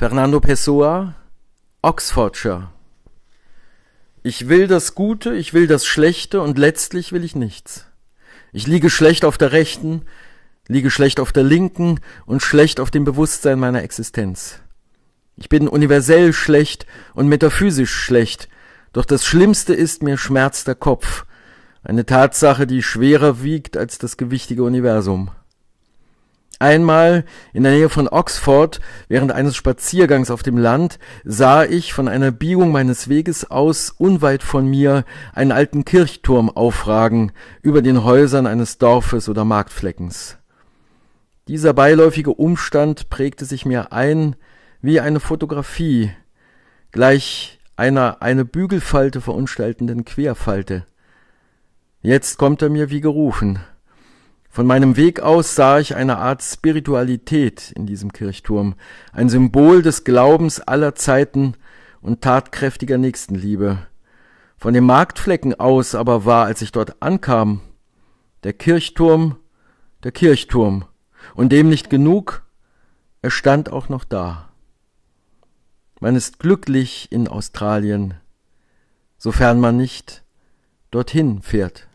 Fernando Pessoa, Oxfordshire. Ich will das Gute, ich will das Schlechte und letztlich will ich nichts. Ich liege schlecht auf der rechten, liege schlecht auf der linken und schlecht auf dem Bewusstsein meiner Existenz. Ich bin universell schlecht und metaphysisch schlecht, doch das Schlimmste ist mir schmerzt der Kopf, eine Tatsache, die schwerer wiegt als das gewichtige Universum. Einmal in der Nähe von Oxford, während eines Spaziergangs auf dem Land, sah ich von einer Biegung meines Weges aus unweit von mir einen alten Kirchturm aufragen über den Häusern eines Dorfes oder Marktfleckens. Dieser beiläufige Umstand prägte sich mir ein wie eine Fotografie, gleich einer eine Bügelfalte verunstaltenden Querfalte. Jetzt kommt er mir wie gerufen. Von meinem Weg aus sah ich eine Art Spiritualität in diesem Kirchturm, ein Symbol des Glaubens aller Zeiten und tatkräftiger Nächstenliebe. Von dem Marktflecken aus aber war, als ich dort ankam, der Kirchturm, der Kirchturm, und dem nicht genug, er stand auch noch da. Man ist glücklich in Australien, sofern man nicht dorthin fährt.